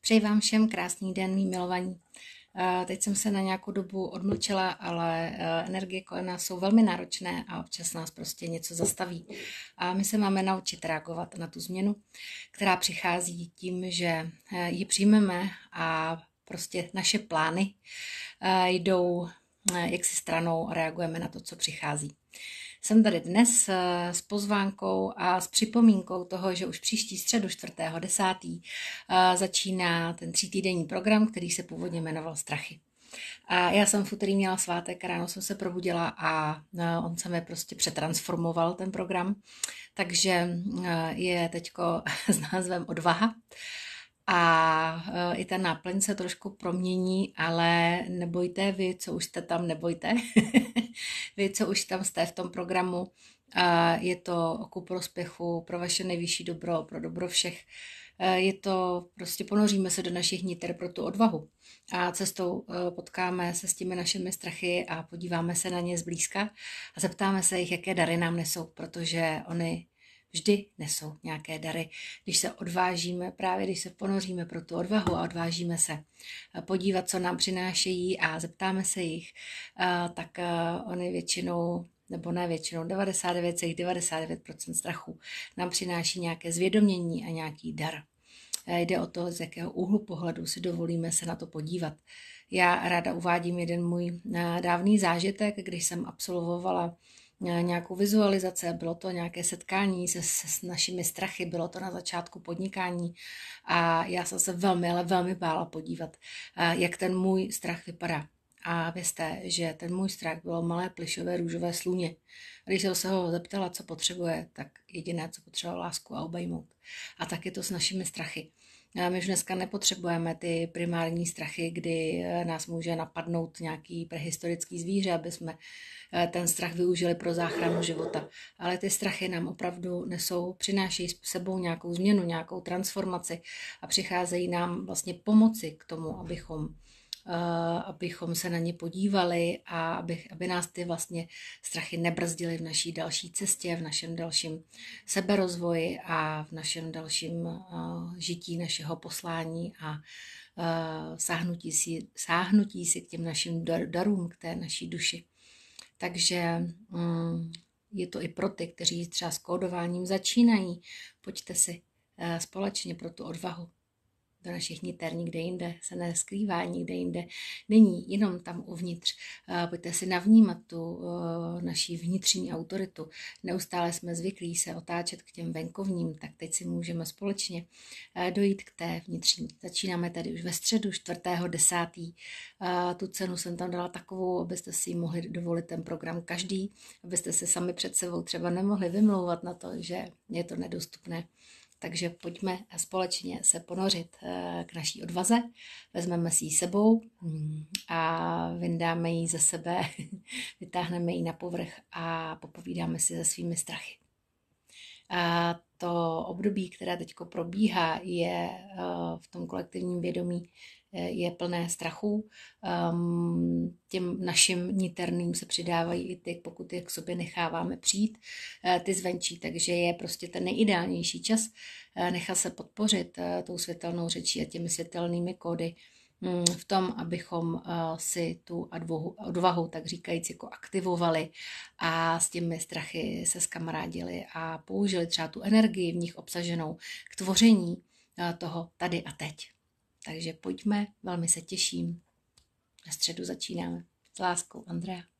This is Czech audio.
Přeji vám všem krásný den, mý milovaní. Eh, teď jsem se na nějakou dobu odmlčela, ale eh, energie kolem nás jsou velmi náročné a občas nás prostě něco zastaví. A my se máme naučit reagovat na tu změnu, která přichází tím, že eh, ji přijmeme a prostě naše plány jdou jaksi stranou, reagujeme na to, co přichází. Jsem tady dnes eh, s pozvánkou a s připomínkou toho, že už příští středu 4.10. Eh, začíná ten třítýdenní program, který se původně jmenoval Strachy. A já jsem v úterý měla svátek, ráno jsem se probudila a eh, on se mi prostě přetransformoval ten program, takže je teďko s názvem Odvaha a eh, i ta náplň se trošku promění, ale nebojte vy, co už jste tam, nebojte. vy, co už tam jste v tom programu, je to ku prospěchu pro vaše nejvyšší dobro, pro dobro všech. Je to, prostě ponoříme se do našich niter pro tu odvahu a cestou eh, potkáme se s těmi našimi strachy a podíváme se na ně zblízka a zeptáme se jich, jaké dary nám nesou, protože oni vždy nesou nějaké dary. Když se odvážíme, právě když se ponoříme pro tu odvahu a odvážíme se eh, podívat, co nám přinášejí a zeptáme se jich, eh, tak eh, oni většinou nebo ne většinou 99,99% 99 strachu nám přináší nějaké zvědomění a nějaký dar. Jde o to, z jakého úhlu pohledu si dovolíme se na to podívat. Já ráda uvádím jeden můj dávný zážitek, když jsem absolvovala nějakou vizualizace, bylo to nějaké setkání se, se s našimi strachy, bylo to na začátku podnikání a já jsem se velmi, ale velmi bála podívat, jak ten můj strach vypadá. A věřte, že ten můj strach bylo malé plišové růžové sluně. Když jsem se ho zeptala, co potřebuje, tak jediné, co potřebovala lásku a obejmout. A tak je to s našimi strachy. My už dneska nepotřebujeme ty primární strachy, kdy eh, nás může napadnout nějaký prehistorický zvíře, aby jsme eh, ten strach využili pro záchranu života. Ale ty strachy nám opravdu nesou, přinášejí s sebou nějakou změnu, nějakou transformaci a přicházejí nám vlastně pomoci k tomu, abychom Eh, abychom se na ně podívali a aby, aby nás ty vlastně strachy nebrzdily v naší další cestě, v našem dalším seberozvoji a v našem dalším eh, žití našeho poslání a eh, sáhnutí si, sáhnutí si k těm našim darům, k té naší duši. Takže mm, je to i pro ty, kteří třeba s kódováním začínají. Pojďte si společně pro tu odvahu. Tohle šichnitér nikde jinde se neskrývá, nikde jinde není, jenom tam uvnitř. Eh, pojďte si navnímat tu eh, naší vnitřní autoritu. Neustále jsme zvyklí se otáčet k těm venkovním, tak teď si můžeme společně eh, dojít k té vnitřní. Začínáme tady už ve středu desátý Tu cenu jsem tam dala takovou, abyste si mohli dovolit ten program každý, abyste se sami před sebou třeba nemohli vymlouvat na to, že je to nedostupné. Takže pojďme společně se ponořit eh, k naší odvaze. Vezmeme si ji sebou mm, a vyndáme ji ze sebe, vytáhneme ji na povrch a popovídáme si se svými strachy. A to období, které teď probíhá, je eh, v tom kolektivním vědomí eh, je plné strachu. Ehm, těm našim niterným se přidávají i ty, pokud je k sobě necháváme přijít, eh, ty zvenčí, takže je prostě ten nejideálnější čas nechat se podpořit tou světelnou řečí a těmi světelnými kódy Mm. v tom, abychom eh, si tu odvahu, tak říkajíc, jako aktivovali a s těmi strachy se skamarádili a použili třeba tu energii v nich obsaženou k tvoření eh, toho tady a teď. Takže pojďme, velmi se těším. Na středu začínáme. S láskou, Andrea.